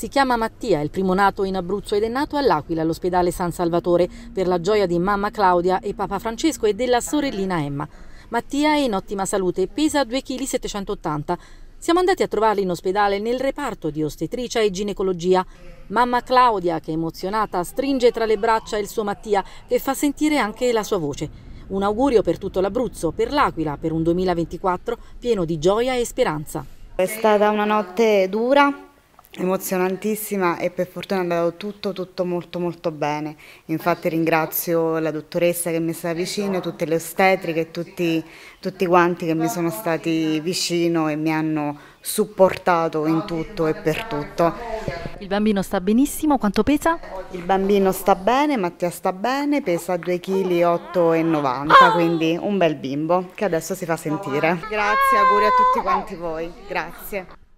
Si chiama Mattia, il primo nato in Abruzzo ed è nato all'Aquila all'ospedale San Salvatore per la gioia di mamma Claudia e papà Francesco e della sorellina Emma. Mattia è in ottima salute, pesa 2,780 kg. Siamo andati a trovarli in ospedale nel reparto di ostetricia e ginecologia. Mamma Claudia, che emozionata, stringe tra le braccia il suo Mattia, e fa sentire anche la sua voce. Un augurio per tutto l'Abruzzo, per l'Aquila, per un 2024 pieno di gioia e speranza. È stata una notte dura, emozionantissima e per fortuna è andato tutto, tutto molto molto bene. Infatti ringrazio la dottoressa che mi sta vicino, tutte le ostetriche e tutti, tutti quanti che mi sono stati vicino e mi hanno supportato in tutto e per tutto. Il bambino sta benissimo, quanto pesa? Il bambino sta bene, Mattia sta bene, pesa 2,8 kg, oh! quindi un bel bimbo che adesso si fa sentire. Grazie, auguri a tutti quanti voi, grazie.